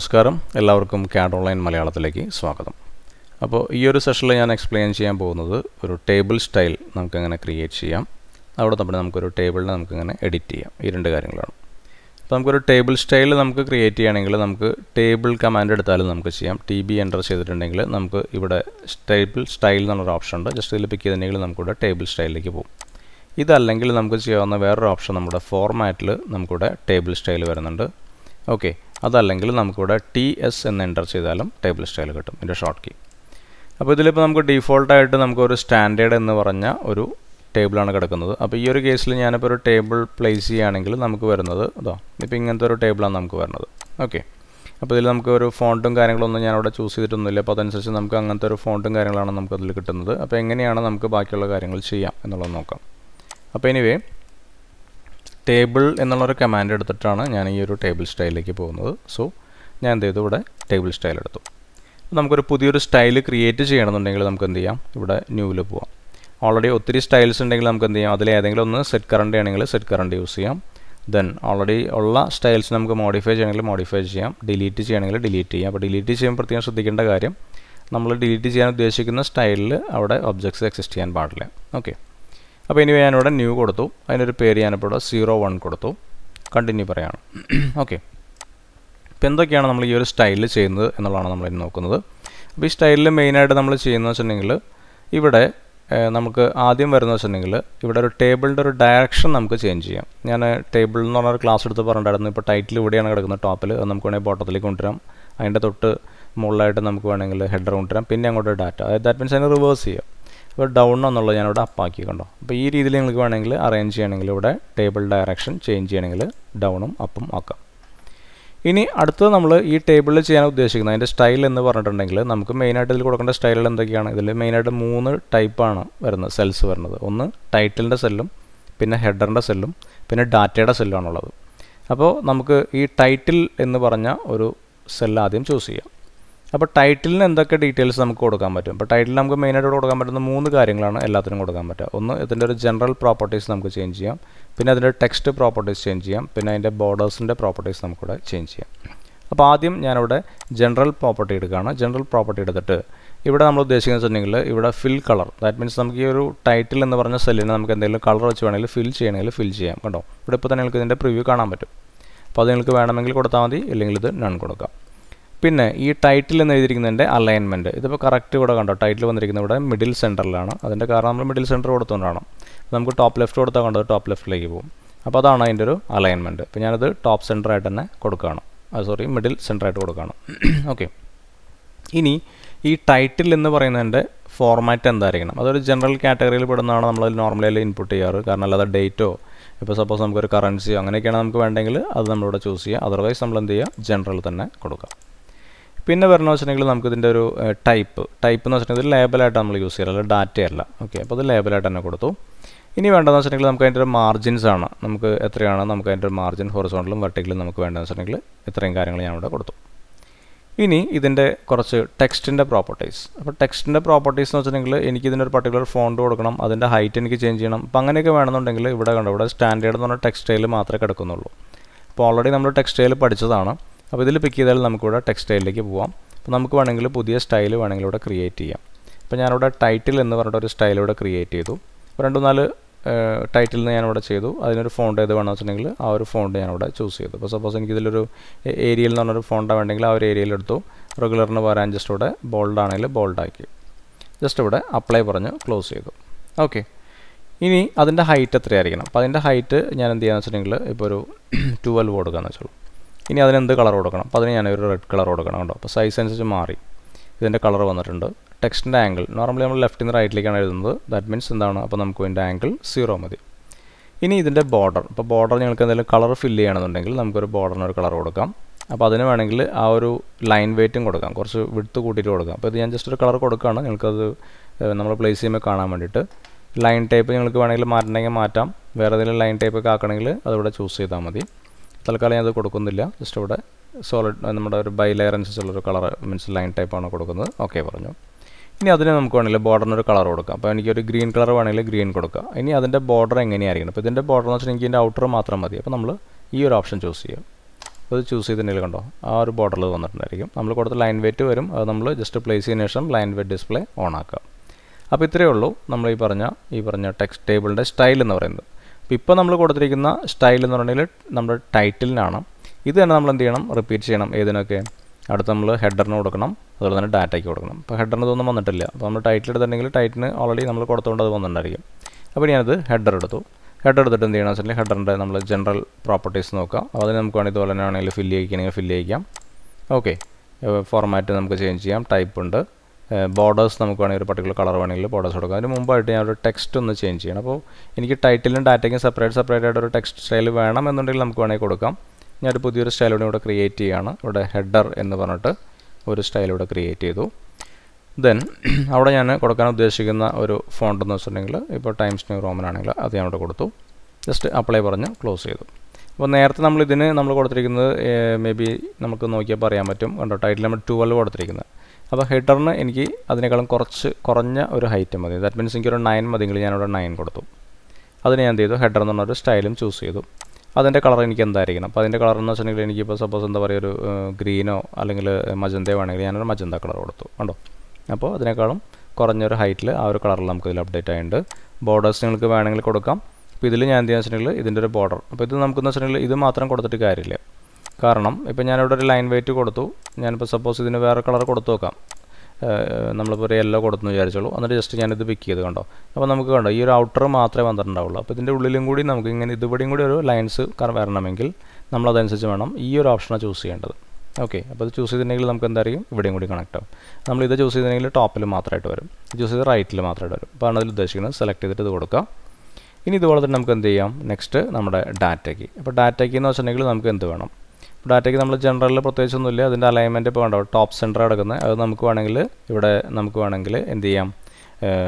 നമസ്കാരം എല്ലാവർക്കും CAD online മലയാളത്തിലേക്ക് സ്വാഗതം അപ്പോൾ ഈ ഒരു സെഷനിൽ ഞാൻ എക്സ്പ്ലെയിൻ ചെയ്യാൻ പോകുന്നത് ഒരു ടേബിൾ സ്റ്റൈൽ നമുക്കെങ്ങനെ ക്രിയേറ്റ് ചെയ്യാം അവിടെ തന്നെ നമുക്കൊരു ടേബിളിനെ നമുക്കിങ്ങനെ എഡിറ്റ് ചെയ്യാം ഈ രണ്ട് കാര്യങ്ങളാണ് അപ്പോൾ നമുക്കൊരു ടേബിൾ സ്റ്റൈൽ നമുക്ക് ക്രിയേറ്റ് ചെയ്യുകയാണെങ്കിൽ നമുക്ക് ടേബിൾ കമാൻഡ് എടുത്താലും നമുക്ക് ചെയ്യാം ടി ബി എൻ്റർ ചെയ്തിട്ടുണ്ടെങ്കിൽ നമുക്ക് ഇവിടെ ടേബിൾ സ്റ്റൈൽ എന്നുള്ളൊരു ഓപ്ഷൻ ഉണ്ട് ജസ്റ്റ് ഇതിൽ പിക്ക് ചെയ്തിട്ടുണ്ടെങ്കിൽ നമുക്കിവിടെ ടേബിൾ സ്റ്റൈലിലേക്ക് പോകും ഇതല്ലെങ്കിൽ നമുക്ക് ചെയ്യാവുന്ന വേറൊരു ഓപ്ഷൻ നമ്മുടെ ഫോർമാറ്റിൽ നമുക്കിവിടെ ടേബിൾ സ്റ്റൈൽ വരുന്നുണ്ട് ഓക്കെ അതല്ലെങ്കിൽ നമുക്കിവിടെ ടി എസ് എന്ന് എൻ്റർ ചെയ്താലും ടേബിൾ സ്റ്റൈൽ കിട്ടും ഇതിൻ്റെ ഷോർട്ട് കീ അപ്പോൾ ഇതിലിപ്പോൾ നമുക്ക് ഡീഫോൾട്ടായിട്ട് നമുക്ക് ഒരു സ്റ്റാൻഡേർഡ് എന്ന് പറഞ്ഞ ഒരു ടേബിളാണ് കിടക്കുന്നത് അപ്പോൾ ഈ ഒരു കേസിൽ ഞാനിപ്പോൾ ഒരു ടേബിൾ പ്ലേസ് ചെയ്യുകയാണെങ്കിൽ നമുക്ക് വരുന്നത് അതോ ഇപ്പോൾ ഇങ്ങനത്തെ ഒരു ടേബിളാണ് നമുക്ക് വരുന്നത് ഓക്കെ അപ്പോൾ ഇതിൽ നമുക്ക് ഒരു ഫോണ്ടും കാര്യങ്ങളൊന്നും ഞാനവിടെ ചൂസ് ചെയ്തിട്ടൊന്നുമില്ല അപ്പോൾ അതനുസരിച്ച് നമുക്ക് അങ്ങനത്തെ ഒരു ഫോണ്ടും കാര്യങ്ങളാണ് നമുക്ക് കിട്ടുന്നത് അപ്പോൾ എങ്ങനെയാണ് നമുക്ക് ബാക്കിയുള്ള കാര്യങ്ങൾ ചെയ്യാം എന്നുള്ളത് നോക്കാം അപ്പോൾ എനിവേ ടേബിൾ എന്നുള്ളൊരു കമാൻഡ് എടുത്തിട്ടാണ് ഞാൻ ഈ ഒരു ടേബിൾ സ്റ്റൈലിലേക്ക് പോകുന്നത് സോ ഞാൻ എന്ത് ചെയ്തു ഇവിടെ ടേബിൾ സ്റ്റൈൽ എടുത്തു നമുക്കൊരു പുതിയൊരു സ്റ്റൈൽ ക്രിയേറ്റ് ചെയ്യണമെന്നുണ്ടെങ്കിൽ നമുക്ക് എന്ത് ചെയ്യാം ഇവിടെ ന്യൂവിൽ പോവാം ഓൾറെഡി ഒത്തിരി സ്റ്റൈൽസ് ഉണ്ടെങ്കിൽ നമുക്ക് എന്ത് ചെയ്യാം അതിൽ ഏതെങ്കിലും ഒന്ന് സെറ്റ് കറണ്ട് ആണെങ്കിൽ സെറ്റ് കറണ്ട് യൂസ് ചെയ്യാം ദെൻ ഓൾറെഡി ഉള്ള സ്റ്റൈൽസ് നമുക്ക് മോഡിഫൈ ചെയ്യണമെങ്കിൽ മോഡിഫൈ ചെയ്യാം ഡിലീറ്റ് ചെയ്യണമെങ്കിൽ ഡിലീറ്റ് ചെയ്യാം അപ്പോൾ ഡിലീറ്റ് ചെയ്യുമ്പോൾ പ്രത്യേകം ശ്രദ്ധിക്കേണ്ട കാര്യം നമ്മൾ ഡിലീറ്റ് ചെയ്യാൻ ഉദ്ദേശിക്കുന്ന സ്റ്റൈലിൽ അവിടെ ഒബ്ജക്ട്സ് എക്സിസ്റ്റ് ചെയ്യാൻ പാടില്ല ഓക്കെ അപ്പോൾ ഇനി ഞാനിവിടെ ന്യൂ കൊടുത്തു അതിനൊരു പേര് ഞാനിപ്പോൾ ഇവിടെ സീറോ വൺ കൊടുത്തു കണ്ടിന്യൂ പറയാണ് ഓക്കെ ഇപ്പോൾ എന്തൊക്കെയാണ് നമ്മൾ ഈ ഒരു സ്റ്റൈലിൽ ചെയ്യുന്നത് എന്നുള്ളതാണ് നമ്മൾ ഇന്ന് നോക്കുന്നത് അപ്പോൾ ഈ സ്റ്റൈലിൽ മെയിനായിട്ട് നമ്മൾ ചെയ്യുന്നത് വെച്ചിട്ടുണ്ടെങ്കിൽ ഇവിടെ നമുക്ക് ആദ്യം വരുന്ന വെച്ചിട്ടുണ്ടെങ്കിൽ ഇവിടെ ഒരു ടേബിളിൻ്റെ ഒരു ഡയറക്ഷൻ നമുക്ക് ചേഞ്ച് ചെയ്യാം ഞാൻ ടേബിൾ എന്ന് പറഞ്ഞൊരു ക്ലാസ് എടുത്ത് പറഞ്ഞിട്ടായിരുന്നു ഇപ്പോൾ ടൈറ്റിൽ ഇവിടെയാണ് കിടക്കുന്നത് ടോപ്പിൽ അത് നമുക്ക് വേണമെങ്കിൽ ബോട്ടത്തിലേക്ക് കൊണ്ടുവരാം അതിൻ്റെ തൊട്ട് മുകളിലായിട്ട് നമുക്ക് വേണമെങ്കിൽ ഹെഡർ കൊണ്ടുവരാം പിന്നെ അങ്ങോട്ട് ഡാറ്റ അതായത് ദാറ്റ് മീൻസ് അതിനെ റിവേഴ്സ് ചെയ്യാം ഇപ്പോൾ ഡൗൺ എന്നുള്ളത് ഞാനിവിടെ അപ്പാക്കി കണ്ടോ അപ്പോൾ ഈ രീതിയിൽ നിങ്ങൾക്ക് വേണമെങ്കിൽ അറേഞ്ച് ചെയ്യണമെങ്കിൽ ഇവിടെ ടേബിൾ ഡയറക്ഷൻ ചേഞ്ച് ചെയ്യണമെങ്കിൽ ഡൗണും അപ്പും ആക്കാം ഇനി അടുത്തത് നമ്മൾ ഈ ടേബിളിൽ ചെയ്യാൻ ഉദ്ദേശിക്കുന്നത് അതിൻ്റെ സ്റ്റൈൽ എന്ന് പറഞ്ഞിട്ടുണ്ടെങ്കിൽ നമുക്ക് മെയിനായിട്ട് ഇതിൽ കൊടുക്കേണ്ട സ്റ്റൈലുകൾ എന്തൊക്കെയാണ് ഇതിൽ മെയിനായിട്ട് മൂന്ന് ടൈപ്പാണ് വരുന്നത് സെൽസ് വരുന്നത് ഒന്ന് ടൈറ്റിലിൻ്റെ സെല്ലും പിന്നെ ഹെഡറിൻ്റെ സെല്ലും പിന്നെ ഡാറ്റയുടെ സെല്ലുമാണുള്ളത് അപ്പോൾ നമുക്ക് ഈ ടൈറ്റിൽ എന്ന് പറഞ്ഞ ഒരു സെൽ ആദ്യം ചൂസ് ചെയ്യാം അപ്പോൾ ടൈറ്റിലിന് എന്തൊക്കെ ഡീറ്റെയിൽസ് നമുക്ക് കൊടുക്കാൻ പറ്റും അപ്പോൾ ടൈറ്റിൽ നമുക്ക് മെയിനായിട്ട് കൊടുക്കാൻ പറ്റുന്ന മൂന്ന് കാര്യങ്ങളാണ് എല്ലാത്തിനും കൊടുക്കാൻ പറ്റുക ഒന്ന് ഇതിൻ്റെ ഒരു ജനറൽ പ്രോപ്പർട്ടീസ് നമുക്ക് ചേഞ്ച് ചെയ്യാം പിന്നെ അതിൻ്റെ ടെക്സ്റ്റ് പ്രോപ്പർട്ടീസ് ചേഞ്ച് ചെയ്യാം പിന്നെ അതിൻ്റെ ബോർഡേഴ്സിൻ്റെ പ്രോപ്പർട്ടീസ് നമുക്കിവിടെ ചേഞ്ച് ചെയ്യാം അപ്പോൾ ആദ്യം ഞാനിവിടെ ജനറൽ പ്രോപ്പർട്ടി എടുക്കുകയാണ് ജനറൽ പ്രോപ്പർട്ടി എടുത്തിട്ട് ഇവിടെ നമ്മൾ ഉദ്ദേശിക്കുന്നത് വെച്ചിട്ടുണ്ടെങ്കിൽ ഇവിടെ ഫിൽ കളർ ദാറ്റ് മീൻസ് നമുക്ക് ഈ ഒരു ടൈറ്റിൽ എന്ന് പറഞ്ഞ സെല്ലിനെ നമുക്ക് എന്തെങ്കിലും കളർ വെച്ച് വേണമെങ്കിൽ ഫിൽ ചെയ്യണമെങ്കിൽ ഫിൽ ചെയ്യാം കണ്ടോ ഇവിടെ ഇപ്പോൾ തന്നെ നിങ്ങൾക്ക് ഇതിൻ്റെ പ്രിവ്യൂ കാണാൻ പറ്റും അപ്പോൾ അത് നിങ്ങൾക്ക് വേണമെങ്കിൽ കൊടുത്താൽ മതി ഇല്ലെങ്കിൽ ഇത് നൺ കൊടുക്കാം പിന്നെ ഈ ടൈറ്റിൽ എന്ന് എഴുതിയിരിക്കുന്നതിൻ്റെ അലൈൻമെൻറ്റ് ഇതിപ്പോൾ കറക്റ്റ് ഇവിടെ കണ്ടോ ടൈറ്റിൽ വന്നിരിക്കുന്നത് ഇവിടെ മിഡിൽ സെൻറ്ററിലാണ് അതിൻ്റെ കാരണം നമ്മൾ മിഡിൽ സെൻറ്റർ കൊടുത്തുകൊണ്ടാണ് നമുക്ക് ടോപ്പ് ലെഫ്റ്റ് കൊടുത്താൽ കണ്ടത് ടോപ്പ് ലെഫ്റ്റിലേക്ക് പോകും അപ്പോൾ അതാണ് അതിൻ്റെ ഒരു അലൈൻമെൻറ്റ് അപ്പോൾ ഞാനത് ടോപ്പ് സെൻറ്ററായിട്ട് തന്നെ കൊടുക്കുകയാണ് അത് സോറി മിഡിൽ സെൻറ്ററായിട്ട് കൊടുക്കുകയാണ് ഓക്കെ ഇനി ഈ ടൈറ്റിൽ എന്ന് പറയുന്നതിൻ്റെ ഫോർമാറ്റ് എന്തായിരിക്കണം അതൊരു ജനറൽ കാറ്റഗറിയിൽ പെടുന്നതാണ് നമ്മൾ നോർമലി ഇൻപുട്ട് ചെയ്യാറ് കാരണം അല്ലാതെ ഡേറ്റോ ഇപ്പോൾ സപ്പോസ് നമുക്കൊരു കറൻസിയോ അങ്ങനെയൊക്കെയാണ് നമുക്ക് വേണ്ടെങ്കിൽ അത് നമ്മളിവിടെ ചൂസ് ചെയ്യുക അതർവൈസ് നമ്മൾ എന്ത് ചെയ്യുക ജനറൽ തന്നെ കൊടുക്കുക പിന്നെ വരണമെന്ന് വെച്ചിട്ടുണ്ടെങ്കിൽ നമുക്കിതിൻ്റെ ഒരു ടൈപ്പ് ടൈപ്പ് എന്ന് വെച്ചിട്ടുണ്ടെങ്കിൽ ലേബലായിട്ട് നമ്മൾ യൂസ് ചെയ്യാറില്ല ഡാറ്റയല്ല ഓക്കെ അപ്പോൾ അത് ലേബലായിട്ട് തന്നെ കൊടുത്തു ഇനി വേണ്ടതെന്ന് വെച്ചിട്ടുണ്ടെങ്കിൽ നമുക്ക് അതിൻ്റെ ഒരു മാർജിൻസ് ആണ് നമുക്ക് എത്രയാണ് നമുക്ക് അതിൻ്റെ ഒരു മാർജിൻ ഹൊറിസോണ്ടലും വെർട്ടിക്കലും നമുക്ക് വേണ്ടതെന്ന് വെച്ചിട്ടുണ്ടെങ്കിൽ ഇത്രയും കാര്യങ്ങൾ ഞാൻ ഇവിടെ കൊടുത്തു ഇനി ഇതിൻ്റെ കുറച്ച് ടെക്സ്റ്റിൻ്റെ പ്രോപ്പർട്ടീസ് അപ്പോൾ ടെക്സ്റ്റിൻ്റെ പ്രോപ്പർട്ടീസ് എന്ന് വെച്ചിട്ടുണ്ടെങ്കിൽ എനിക്ക് ഇതിനൊരു പർട്ടിക്കുലർ ഫോണ്ട് കൊടുക്കണം അതിൻ്റെ ഹൈറ്റ് എനിക്ക് ചേഞ്ച് ചെയ്യണം അപ്പോൾ അങ്ങനെയൊക്കെ വേണമെന്നുണ്ടെങ്കിൽ ഇവിടെ കണ്ടോ ഇവിടെ സ്റ്റാൻഡേർഡ് എന്ന് പറഞ്ഞാൽ ടെക്സ്റ്റൈൽ മാത്രമേ കിടക്കുന്നുള്ളൂ അപ്പോൾ ഓൾറെഡി നമ്മൾ ടെക്സ്റ്റൈൽ പഠിച്ചതാണ് അപ്പോൾ ഇതിൽ പിക്ക് ചെയ്താൽ നമുക്കിവിടെ ടെക്സ്റ്റൈലിലേക്ക് പോവാം അപ്പോൾ നമുക്ക് വേണമെങ്കിൽ പുതിയ സ്റ്റൈൽ വേണമെങ്കിൽ ഇവിടെ ക്രിയേറ്റ് ചെയ്യാം അപ്പോൾ ഞാനിവിടെ ടൈറ്റിൽ എന്ന് പറഞ്ഞിട്ട് ഒരു സ്റ്റൈൽ ഇവിടെ ക്രിയേറ്റ് ചെയ്തു അപ്പോൾ രണ്ടു നാല് ടൈറ്റിൽ നിന്ന് ഞാനിവിടെ ചെയ്തു അതിനൊരു ഫോണ്ട് ഏത് വേണമെന്ന് വെച്ചിട്ടുണ്ടെങ്കിൽ ആ ഒരു ഫോണ്ട് ഞാനിവിടെ ചൂസ് ചെയ്തു അപ്പോൾ സപ്പോസ് എനിക്കിതിലൊരു ഏരിയയിൽ എന്ന് പറഞ്ഞൊരു ഫോണ്ടാണ് വേണ്ടെങ്കിൽ ആ ഒരു ഏരിയയിൽ എടുത്തു റെഗുലറിന് വരാൻ ജസ്റ്റ് ഇവിടെ ബോൾഡ് ആണെങ്കിൽ ബോൾഡാക്കി ജസ്റ്റ് ഇവിടെ അപ്ലൈ പറഞ്ഞ് ക്ലോസ് ചെയ്തു ഓക്കെ ഇനി അതിൻ്റെ ഹൈറ്റ് എത്രയായിരിക്കണം അപ്പോൾ അതിൻ്റെ ഹൈറ്റ് ഞാൻ എന്ത് ചെയ്യാന്ന് വെച്ചിട്ടുണ്ടെങ്കിൽ ഇപ്പോൾ ഒരു ട്വൽവ് കൊടുക്കാന്ന് വെച്ചോളൂ ഇനി അതിനെന്ത് എന്ത് കളർ കൊടുക്കണം അപ്പോൾ അതിന് ഞാനൊരു റെഡ് കളർ കൊടുക്കണം കേട്ടോ അപ്പോൾ സൈസ് അനുസരിച്ച് മാറി ഇതിൻ്റെ കളർ വന്നിട്ടുണ്ട് ടെക്സ്റ്റിൻ്റെ ആംഗിൾ നോർമലി നമ്മൾ ലെഫ്റ്റിൽ നിന്ന് റൈറ്റിലേക്കാണ് എഴുതുന്നത് ദാറ്റ് മീൻസ് എന്താണ് അപ്പോൾ നമുക്ക് ഇതിൻ്റെ ആംഗിൾ സീറോ മതി ഇനി ഇതിൻ്റെ ബോർഡർ ഇപ്പോൾ ബോർഡർ നിങ്ങൾക്ക് എന്തെങ്കിലും കളർ ഫില്ല് ചെയ്യണമെന്നുണ്ടെങ്കിൽ നമുക്കൊരു ബോർഡറിന് ഒരു കളർ കൊടുക്കാം അപ്പോൾ അതിന് വേണമെങ്കിൽ ആ ഒരു ലൈൻ വെയ്റ്റും കൊടുക്കാം കുറച്ച് വിടുത്ത് കൂട്ടിയിട്ട് കൊടുക്കാം അപ്പോൾ ഇത് ഞാൻ ജസ്റ്റ് ഒരു കളർ കൊടുക്കുകയാണ് നിങ്ങൾക്കത് നമ്മൾ പ്ലേസ് ചെയ്യുമ്പോൾ കാണാൻ വേണ്ടിയിട്ട് ലൈൻ ടൈപ്പ് നിങ്ങൾക്ക് വേണമെങ്കിൽ മാറ്റണമെങ്കിൽ മാറ്റാം വേറെ ഏതെങ്കിലും ലൈൻ ടൈപ്പ് ഒക്കെ ആക്കണമെങ്കിൽ അതിവിടെ ചൂസ് ചെയ്താൽ മതി തൽക്കാലം ഞാനത് കൊടുക്കുന്നില്ല ജസ്റ്റ് ഇവിടെ സോളിഡ് നമ്മുടെ ഒരു ബൈ ലെയർ ഒരു കളർ മീൻസ് ലൈൻ ടൈപ്പാണ് കൊടുക്കുന്നത് ഓക്കെ പറഞ്ഞു ഇനി അതിന് നമുക്ക് വേണമെങ്കിൽ ബോർഡറിന് ഒരു കളർ കൊടുക്കാം അപ്പോൾ എനിക്കൊരു ഗ്രീൻ കളർ വേണമെങ്കിൽ ഗ്രീൻ കൊടുക്കുക ഇനി അതിൻ്റെ ബോർഡർ എങ്ങനെയായിരിക്കണം അപ്പോൾ ഇതിൻ്റെ ബോർഡർ എന്ന് വെച്ചാൽ എനിക്ക് ഇതിൻ്റെ ഔട്ടർ മാത്രം മതി അപ്പോൾ നമ്മൾ ഈ ഒരു ഓപ്ഷൻ ചൂസ് ചെയ്യാം അത് ഇത് ചൂസ് ചെയ്തിട്ടുണ്ടെങ്കിൽ കണ്ടോ ആ ഒരു ബോർഡർ വന്നിട്ടുണ്ടായിരിക്കും നമ്മൾ കൊടുത്ത ലൈൻ വെയ്റ്റ് വരും അത് നമ്മൾ ജസ്റ്റ് പ്ലേസ് ചെയ്യുന്ന ശേഷം ലൈൻ വെയ്റ്റ് ഡിസ്പ്ലേ ഓൺ ആക്കാം അപ്പോൾ ഇത്രയേ ഉള്ളൂ നമ്മൾ ഈ പറഞ്ഞ ഈ പറഞ്ഞ ടെക്സ്റ്റ് ടേബിളിൻ്റെ സ്റ്റൈൽ എന്ന് പറയുന്നത് അപ്പോൾ ഇപ്പോൾ നമ്മൾ കൊടുത്തിരിക്കുന്ന സ്റ്റൈൽ എന്ന് പറഞ്ഞാൽ നമ്മുടെ ടൈറ്റിലിനാണ് ഇത് തന്നെ നമ്മൾ എന്ത് ചെയ്യണം റിപ്പീറ്റ് ചെയ്യണം ഏതിനൊക്കെ അടുത്ത് നമ്മൾ ഹെഡറിന് കൊടുക്കണം അതുപോലെ തന്നെ ഡാറ്റയ്ക്ക് കൊടുക്കണം അപ്പോൾ ഹെഡറിന് ഇതൊന്നും വന്നിട്ടില്ല അപ്പോൾ നമ്മൾ ടൈറ്റിൽ എടുത്തിട്ടുണ്ടെങ്കിൽ ടൈറ്റിന് ഓൾറെഡി നമ്മൾ കൊടുത്തുകൊണ്ട് അത് വന്നിട്ടുണ്ടായിരിക്കും അപ്പോൾ ഞാനത് ഹെഡർ എടുത്തു ഹെഡർ എടുത്തിട്ട് എന്ത് ചെയ്യണം വെച്ചാൽ ഹെഡറിൻ്റെ നമ്മൾ ജനറൽ പ്രോപ്പർട്ടീസ് നോക്കാം അപ്പോൾ അതിന് നമുക്ക് വേണമെങ്കിൽ ഇതുപോലെ തന്നെ ആണെങ്കിൽ ഫില്ല് ചെയ്യിക്കണമെങ്കിൽ ഫില്ല് ചെയ്യിക്കാം ഓക്കെ ഫോർമാറ്റ് നമുക്ക് ചേഞ്ച് ചെയ്യാം ടൈപ്പ് ഉണ്ട് ബോർഡേഴ്സ് നമുക്ക് വേണമെങ്കിൽ ഒരു പർട്ടിക്കുലർ കളർ വേണമെങ്കിൽ ബോർഡേഴ്സ് കൊടുക്കാം അതിന് മുമ്പായിട്ട് ഞാൻ ഒരു ടെക്സ്റ്റ് ഒന്ന് ചേഞ്ച് ചെയ്യണം അപ്പോൾ എനിക്ക് ടൈറ്റിലും ഡാറ്റയ്ക്കും സെപ്പറേറ്റ് സെപ്പറേറ്റ് ആയിട്ട് ഒരു ടെക്സ്റ്റ് സ്റ്റൈൽ വേണം എന്നുണ്ടെങ്കിൽ നമുക്ക് വേണമെങ്കിൽ കൊടുക്കാം ഞാനൊരു പുതിയൊരു സ്റ്റൈലോടെ കൂടി ഇവിടെ ക്രിയേറ്റ് ചെയ്യുകയാണ് ഇവിടെ ഹെഡർ എന്ന് പറഞ്ഞിട്ട് ഒരു സ്റ്റൈൽ ഇവിടെ ക്രിയേറ്റ് ചെയ്തു ദെൻ അവിടെ ഞാൻ കൊടുക്കാൻ ഉദ്ദേശിക്കുന്ന ഒരു ഫോണ്ട് എന്ന് വെച്ചിട്ടുണ്ടെങ്കിൽ ഇപ്പോൾ ടൈംസ് ന്യൂ റോമൻ ആണെങ്കിൽ അത് ഞാൻ ഇവിടെ കൊടുത്തു ജസ്റ്റ് അപ്ലൈ പറഞ്ഞ് ക്ലോസ് ചെയ്തു അപ്പോൾ നേരത്തെ നമ്മൾ ഇതിന് നമ്മൾ കൊടുത്തിരിക്കുന്നത് മേ ബി നമുക്ക് നോക്കിയപ്പോൾ അറിയാൻ പറ്റും കണ്ടോ ടൈറ്റിൽ നമ്മൾ ട്വൽവ് കൊടുത്തിരിക്കുന്നത് അപ്പോൾ ഹെഡറിന് എനിക്ക് അതിനേക്കാളും കുറച്ച് കുറഞ്ഞ ഒരു ഹൈറ്റ് മതി ദാറ്റ് മീൻസ് എനിക്കൊരു നയൻ മതിയെങ്കിൽ ഞാനവിടെ നയൻ കൊടുത്തു അതിന് ഞാൻ എന്ത് ചെയ്തു ഹെഡർ എന്ന് പറഞ്ഞൊരു സ്റ്റൈലും ചൂസ് ചെയ്തു അതിൻ്റെ കളർ എനിക്ക് എന്തായിരിക്കണം അപ്പോൾ അതിൻ്റെ കളർ എന്ന് വെച്ചിട്ടുണ്ടെങ്കിൽ എനിക്കിപ്പോൾ സപ്പോസ് എന്താ പറയുക ഒരു ഗ്രീനോ അല്ലെങ്കിൽ മജന്തയോ ആണെങ്കിൽ ഞാനൊരു മജന്ത കളർ കൊടുത്തു കണ്ടോ അപ്പോൾ അതിനേക്കാളും കുറഞ്ഞൊരു ഹൈറ്റിൽ ആ ഒരു കളറിൽ നമുക്കിതിൽ അപ്ഡേറ്റ് ആയിട്ടുണ്ട് ബോർഡേഴ്സ് നിങ്ങൾക്ക് വേണമെങ്കിൽ കൊടുക്കാം അപ്പോൾ ഇതിൽ ഞാൻ എന്ത് ചെയ്യാന്ന് വെച്ചിട്ടുണ്ടെങ്കിൽ ഇതിൻ്റെ ഒരു ബോർഡർ അപ്പോൾ ഇത് നമുക്കെന്ന് വെച്ചിട്ടുണ്ടെങ്കിൽ ഇത് മാത്രം കൊടുത്തിട്ട് കാര്യമില്ല കാരണം ഇപ്പോൾ ഞാനിവിടെ ഒരു ലൈൻ വെയിറ്റ് കൊടുത്തു ഞാനിപ്പോൾ സപ്പോസ് ഇതിന് വേറെ കളർ കൊടുത്തു നോക്കാം നമ്മളിപ്പോൾ ഒരു യെല്ലോ കൊടുത്തെന്ന് വിചാരിച്ചോളൂ എന്നിട്ട് ജസ്റ്റ് ഞാനിത് പിക്ക് ചെയ്ത് കണ്ടോ അപ്പോൾ നമുക്ക് കണ്ടോ ഈ ഒരു ഔട്ടർ മാത്രമേ വന്നിട്ടുണ്ടാവുള്ളൂ അപ്പോൾ ഇതിൻ്റെ ഉള്ളിലും കൂടി നമുക്ക് ഇങ്ങനെ ഇതുപടിയും കൂടി ഒരു ലൈൻസ് വരണമെങ്കിൽ നമ്മളതനുസരിച്ച് വേണം ഈ ഒരു ഓപ്ഷനാണ് ചൂസ് ചെയ്യേണ്ടത് ഓക്കെ അപ്പോൾ ഇത് ചൂസ് ചെയ്തിട്ടുണ്ടെങ്കിൽ നമുക്ക് എന്തായിരിക്കും ഇവിടെയും കൂടി കണക്ട് ആവും നമ്മൾ ഇത് ചൂസ് ചെയ്തിട്ടുണ്ടെങ്കിൽ ടോപ്പിൽ മാത്രമായിട്ട് വരും ചൂസ് ചെയ്ത് റൈറ്റിൽ മാത്രമായിട്ട് വരും അപ്പോൾ ആണ് അതിൽ ഉദ്ദേശിക്കുന്നത് സെലക്ട് ചെയ്തിട്ട് ഇത് കൊടുക്കുക ഇനി ഇതുപോലെ തന്നെ നമുക്ക് എന്ത് ചെയ്യാം നെക്സ്റ്റ് നമ്മുടെ ഡാറ്റയ്ക്ക് അപ്പോൾ ഡാറ്റയ്ക്ക് എന്ന് വെച്ചിട്ടുണ്ടെങ്കിൽ നമുക്ക് എന്ത് വേണം ഡാറ്റയ്ക്ക് നമ്മൾ ജനറലിൽ പ്രത്യേകിച്ചൊന്നുമില്ല അതിൻ്റെ അലൈൻമെൻറ്റ് ഇപ്പോൾ ഉണ്ടാവും ടോപ്പ് സെൻറ്റർ കിടക്കുന്നത് അത് നമുക്ക് വേണമെങ്കിൽ ഇവിടെ നമുക്ക് വേണമെങ്കിൽ എന്ത് ചെയ്യാം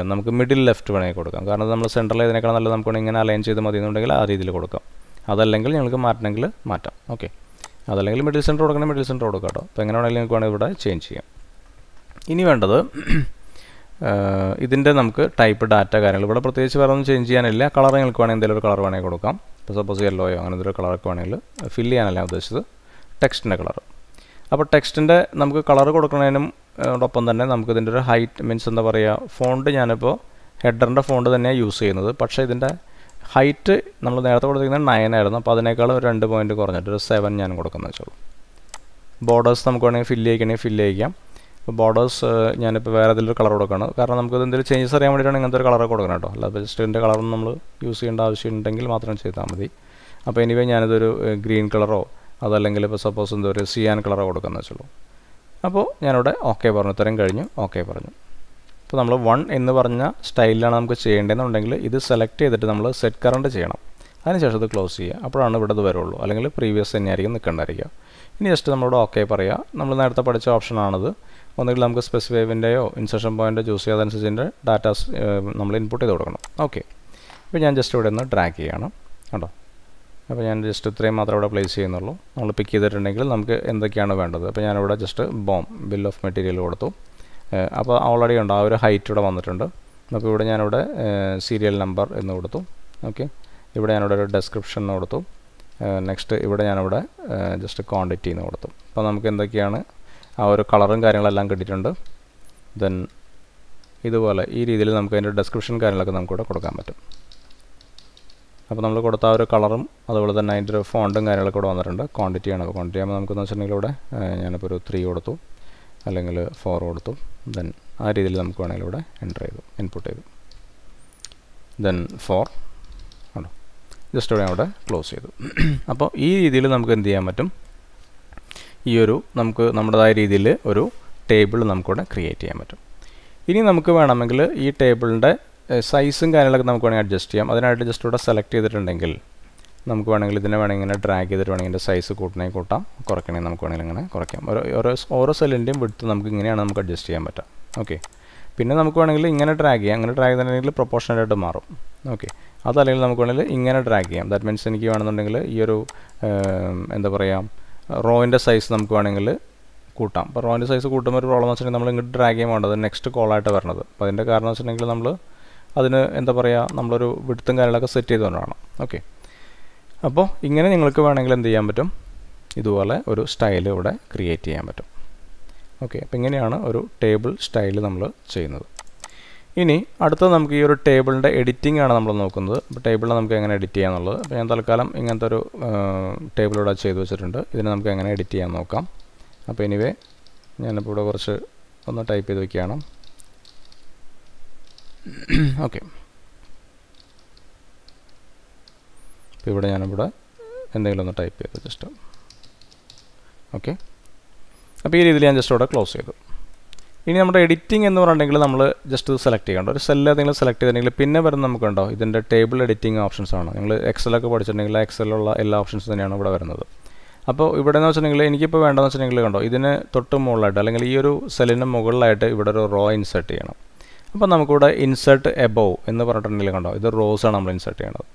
നമുക്ക് മിഡിൽ ലെഫ്റ്റ് വേണമെങ്കിൽ കൊടുക്കാം കാരണം നമ്മൾ സെൻറ്ററിൽ ഇതിനേക്കാൾ നല്ല നമുക്ക് ഇങ്ങനെ അലൈൻ ചെയ്ത് മതി എന്നുണ്ടെങ്കിൽ ആ രീതിയിൽ കൊടുക്കാം അതല്ലെങ്കിൽ ഞങ്ങൾക്ക് മാറ്റണമെങ്കിൽ മാറ്റാം ഓക്കെ അതല്ലെങ്കിൽ മിഡിൽ സെൻറ്റർ കൊടുക്കണമെങ്കിൽ മിഡിൽ സെൻറ്റർ കൊടുക്കാം കേട്ടോ അപ്പോൾ എങ്ങനെ വേണമെങ്കിൽ നിങ്ങൾക്ക് വേണമെങ്കിൽ ഇവിടെ ചേഞ്ച് ചെയ്യാം ഇനി വേണ്ടത് ഇതിൻ്റെ നമുക്ക് ടൈപ്പ് ഡാറ്റ കാര്യങ്ങൾ ഇവിടെ പ്രത്യേകിച്ച് വേറെ ഒന്നും ചേഞ്ച് ചെയ്യാനില്ല കളർ നിങ്ങൾക്ക് വേണമെങ്കിൽ എന്തെങ്കിലും ഒരു കളർ വേണമെങ്കിൽ കൊടുക്കാം ഇപ്പോൾ സപ്പോസ് യെല്ലോയോ അങ്ങനെ എന്തെങ്കിലും കളറൊക്കെ വേണമെങ്കിൽ ഫില്ല് ചെയ്യാനല്ല ഉദ്ദേശിച്ചത് ടെക്സ്റ്റിൻ്റെ കളർ അപ്പോൾ ടെക്സ്റ്റിൻ്റെ നമുക്ക് കളർ കൊടുക്കുന്നതിനും ഒപ്പം തന്നെ നമുക്കിതിൻ്റെ ഒരു ഹൈറ്റ് മീൻസ് എന്താ പറയുക ഫോണ്ട് ഞാനിപ്പോൾ ഹെഡറിൻ്റെ ഫോണ്ട് തന്നെയാണ് യൂസ് ചെയ്യുന്നത് പക്ഷേ ഇതിൻ്റെ ഹൈറ്റ് നമ്മൾ നേരത്തെ കൊടുത്തിരിക്കുന്നത് നയൻ ആയിരുന്നു അപ്പോൾ അതിനേക്കാൾ ഒരു രണ്ട് പോയിൻറ്റ് കുറഞ്ഞിട്ട് ഒരു സെവൻ ഞാൻ കൊടുക്കുന്നത് വെച്ചോളൂ ബോർഡേഴ്സ് നമുക്ക് വേണമെങ്കിൽ ഫില്ല് ചെയ്യിക്കണമെങ്കിൽ ഫില്ല് ചെയ്യാം ഇപ്പോൾ ബോർഡേഴ്സ് ഞാനിപ്പോൾ വേറെ ഇതിലൊരു കളർ കൊടുക്കണം കാരണം നമുക്ക് എന്തെങ്കിലും ചേഞ്ചസ് അറിയാൻ വേണ്ടിയിട്ടാണ് ഇങ്ങനത്തെ ഒരു കളർ കൊടുക്കണം കേട്ടോ അല്ലാതെ ജസ്റ്റ് ഇതിൻ്റെ കളറൊന്നും നമ്മൾ യൂസ് ചെയ്യേണ്ട ആവശ്യമുണ്ടെങ്കിൽ മാത്രം ചെയ്താൽ മതി അപ്പോൾ എനിവേ ഞാനിതൊരു ഗ്രീൻ കളറോ അതല്ലെങ്കിൽ ഇപ്പോൾ സപ്പോസ് എന്താ ഒരു സിയാൻ കളർ കൊടുക്കുന്ന വെച്ചുള്ളൂ അപ്പോൾ ഞാനിവിടെ ഓക്കെ പറഞ്ഞു ഇത്രയും കഴിഞ്ഞു ഓക്കെ പറഞ്ഞു അപ്പോൾ നമ്മൾ വൺ എന്ന് പറഞ്ഞ സ്റ്റൈലിലാണ് നമുക്ക് ചെയ്യേണ്ടതെന്നുണ്ടെങ്കിൽ ഇത് സെലക്ട് ചെയ്തിട്ട് നമ്മൾ സെറ്റ് കറണ്ട് ചെയ്യണം അതിനുശേഷം അത് ക്ലോസ് ചെയ്യുക അപ്പോഴാണ് ഇവിടെ ഇത് വരുള്ളൂ അല്ലെങ്കിൽ പ്രീവിയസ് തന്നെയായിരിക്കും നിൽക്കേണ്ടായിരിക്കുക ഇനി ജസ്റ്റ് നമ്മളോട് ഓക്കെ പറയുക നമ്മൾ നേരത്തെ പഠിച്ച ഓപ്ഷനാണത് ഒന്നുകിൽ നമുക്ക് സ്പെസിഫൈവിൻ്റെയോ ഇൻസെഷൻ പോയിൻ്റോ ചൂസ് ചെയ്യാതനുസരിച്ചിൻ്റെ ഡാറ്റാസ് നമ്മൾ ഇൻപുട്ട് ചെയ്ത് കൊടുക്കണം ഓക്കെ അപ്പോൾ ഞാൻ ജസ്റ്റ് ഇവിടെ നിന്ന് ട്രാക്ക് ചെയ്യണം കേട്ടോ അപ്പോൾ ഞാൻ ജസ്റ്റ് ഇത്രയും മാത്രമേ ഇവിടെ പ്ലേസ് ചെയ്യുന്നുള്ളൂ നമ്മൾ പിക്ക് ചെയ്തിട്ടുണ്ടെങ്കിൽ നമുക്ക് എന്തൊക്കെയാണ് വേണ്ടത് അപ്പോൾ ഞാനിവിടെ just BOM bill of material കൊടുത്തു അപ്പോൾ ഓൾറെഡി ഉണ്ട് ആ ഒരു ഹൈറ്റ് ഇവിടെ വന്നിട്ടുണ്ട് അപ്പോൾ ഇവിടെ ഞാനിവിടെ സീരിയൽ നമ്പർ എന്ന് കൊടുത്തു ഓക്കെ ഇവിടെ ഞാനിവിടെ ഒരു ഡെസ്ക്രിപ്ഷൻ എന്ന് കൊടുത്തു നെക്സ്റ്റ് ഇവിടെ ഞാനിവിടെ ജസ്റ്റ് ക്വാണ്ടിറ്റി എന്ന് കൊടുത്തു അപ്പോൾ നമുക്ക് എന്തൊക്കെയാണ് ആ ഒരു കളറും കാര്യങ്ങളെല്ലാം കിട്ടിയിട്ടുണ്ട് ദെൻ ഇതുപോലെ ഈ രീതിയിൽ നമുക്ക് അതിൻ്റെ ഡെസ്ക്രിപ്ഷൻ കാര്യങ്ങളൊക്കെ നമുക്കിവിടെ കൊടുക്കാൻ പറ്റും അപ്പോൾ നമ്മൾ കൊടുത്ത ആ ഒരു കളറും അതുപോലെ തന്നെ അതിൻ്റെ ഒരു ഫോണ്ടും കാര്യങ്ങളൊക്കെ ഇവിടെ വന്നിട്ടുണ്ട് ക്വാണ്ടിറ്റിയാണ് അപ്പോൾ ക്വാണ്ടിറ്റി ആകുമ്പോൾ നമുക്കെന്ന് വെച്ചിട്ടുണ്ടെങ്കിൽ ഇവിടെ ഞാനിപ്പോൾ ഒരു ത്രീ കൊടുത്തു അല്ലെങ്കിൽ ഫോർ കൊടുത്തു ദെൻ ആ രീതിയിൽ നമുക്ക് വേണമെങ്കിൽ ഇവിടെ എൻ്റർ ചെയ്തു ഇൻപുട്ട് ചെയ്തു ദെൻ ഫോർ ആണോ ജസ്റ്റ് ഇവിടെ അവിടെ ക്ലോസ് ചെയ്തു അപ്പോൾ ഈ രീതിയിൽ നമുക്ക് എന്ത് ചെയ്യാൻ പറ്റും ഈ ഒരു നമുക്ക് നമ്മുടേതായ രീതിയിൽ ഒരു ടേബിൾ നമുക്കിവിടെ ക്രിയേറ്റ് ചെയ്യാൻ പറ്റും ഇനി നമുക്ക് വേണമെങ്കിൽ ഈ ടേബിളിൻ്റെ സൈസും കാര്യങ്ങളൊക്കെ നമുക്ക് വേണമെങ്കിൽ അഡ്ജസ്റ്റ് ചെയ്യാം അതിനായിട്ട് ജസ്റ്റ് ഇവിടെ സെലക്ട് ചെയ്തിട്ടുണ്ടെങ്കിൽ നമുക്ക് വേണമെങ്കിൽ ഇതിനെ വേണമെങ്കിൽ ഇങ്ങനെ ഡ്രാഗ് ചെയ്തിട്ട് വേണമെങ്കിൽ ഇതിൻ്റെ സൈസ് കൂട്ടണേ കൂട്ടാം കുറയ്ക്കണേ നമുക്ക് വേണമെങ്കിൽ ഇങ്ങനെ കുറയ്ക്കാം ഓരോ ഓരോ സെല്ലിൻ്റെയും വിടുത്ത് നമുക്ക് ഇങ്ങനെയാണ് നമുക്ക് അഡ്ജസ്റ്റ് ചെയ്യാൻ പറ്റുക ഓക്കെ പിന്നെ നമുക്ക് വേണമെങ്കിൽ ഇങ്ങനെ ഡ്രാഗ് ചെയ്യാം അങ്ങനെ ഡ്രാഗ് ചെയ്തിട്ടുണ്ടെങ്കിൽ പ്രൊപ്പോർഷനായിട്ട് മാറും ഓക്കെ അതല്ലെങ്കിൽ നമുക്ക് വേണമെങ്കിൽ ഇങ്ങനെ ഡ്രാഗ് ചെയ്യാം ദാറ്റ് മീൻസ് എനിക്ക് വേണമെന്നുണ്ടെങ്കിൽ ഈ ഒരു എന്താ പറയുക റോയിൻ്റെ സൈസ് നമുക്ക് വേണമെങ്കിൽ കൂട്ടാം അപ്പോൾ റോയിൻ്റെ സൈസ് കൂട്ടുമ്പോൾ ഒരു പ്രോബ്ലം വെച്ചിട്ടുണ്ടെങ്കിൽ നമ്മൾ ഇങ്ങോട്ട് ഡ്രാഗ് ചെയ്യാൻ വേണ്ടത് നെക്സ്റ്റ് കോളായിട്ട് വരണത് അപ്പോൾ അതിൻ്റെ കാരണം വെച്ചിട്ടുണ്ടെങ്കിൽ നമ്മൾ അതിന് എന്താ പറയുക നമ്മളൊരു വിടുത്തും കാര്യങ്ങളൊക്കെ സെറ്റ് ചെയ്തുകൊണ്ടാണ് ഓക്കെ അപ്പോൾ ഇങ്ങനെ നിങ്ങൾക്ക് വേണമെങ്കിൽ എന്ത് ചെയ്യാൻ പറ്റും ഇതുപോലെ ഒരു സ്റ്റൈൽ ഇവിടെ ക്രിയേറ്റ് ചെയ്യാൻ പറ്റും ഓക്കെ അപ്പോൾ ഇങ്ങനെയാണ് ഒരു ടേബിൾ സ്റ്റൈൽ നമ്മൾ ചെയ്യുന്നത് ഇനി അടുത്തത് നമുക്ക് ഈ ഒരു ടേബിളിൻ്റെ എഡിറ്റിംഗ് ആണ് നമ്മൾ നോക്കുന്നത് അപ്പോൾ ടേബിളിൽ നമുക്ക് എങ്ങനെ എഡിറ്റ് ചെയ്യാന്നുള്ളത് അപ്പോൾ ഞാൻ തൽക്കാലം ഇങ്ങനത്തെ ഒരു ടേബിൾ ഇവിടെ ചെയ്തു വെച്ചിട്ടുണ്ട് ഇതിനെ നമുക്ക് എങ്ങനെ എഡിറ്റ് ചെയ്യാൻ നോക്കാം അപ്പോൾ എനിവേ ഞാനിപ്പോൾ ഇവിടെ കുറച്ച് ഒന്ന് ടൈപ്പ് ചെയ്ത് വയ്ക്കുകയാണ് ഓക്കെ അപ്പോൾ ഇവിടെ ഞാനിവിടെ എന്തെങ്കിലും ഒന്ന് ടൈപ്പ് ചെയ്തു ജസ്റ്റ് ഓക്കെ അപ്പോൾ ഈ രീതിയിൽ ഞാൻ ജസ്റ്റ് ഇവിടെ ക്ലോസ് ചെയ്തു ഇനി നമ്മുടെ എഡിറ്റിംഗ് എന്ന് പറഞ്ഞിട്ടുണ്ടെങ്കിൽ നമ്മൾ ജസ്റ്റ് സെലക്ട് ചെയ്യേണ്ട ഒരു സെല്ല് നിങ്ങൾ സെലക്ട് ചെയ്തിട്ടുണ്ടെങ്കിൽ പിന്നെ വരുന്ന നമുക്കുണ്ടോ ഇതിൻ്റെ ടേബിൾ എഡിറ്റിംഗ് ഓപ്ഷൻസ് ആണ് നിങ്ങൾ എക്സലൊക്കെ പഠിച്ചിട്ടുണ്ടെങ്കിൽ എക്സലുള്ള എല്ലാ ഓപ്ഷൻസ് തന്നെയാണ് ഇവിടെ വരുന്നത് അപ്പോൾ ഇവിടെ എന്ന് വെച്ചിട്ടുണ്ടെങ്കിൽ എനിക്കിപ്പോൾ വേണ്ടതെന്ന് വെച്ചിട്ടുണ്ടെങ്കിൽ കണ്ടോ ഇതിന് തൊട്ട് മുകളിലായിട്ട് അല്ലെങ്കിൽ ഈ ഒരു സെല്ലിന് മുകളിലായിട്ട് ഇവിടെ ഒരു റോ ഇൻസെർട്ട് ചെയ്യണം അപ്പോൾ നമുക്കിവിടെ ഇൻസേർട്ട് എബോവ് എന്ന് പറഞ്ഞിട്ടുണ്ടെങ്കിൽ കണ്ടോ ഇത് റോസാണ് നമ്മൾ ഇൻസേർട്ട് ചെയ്യണത്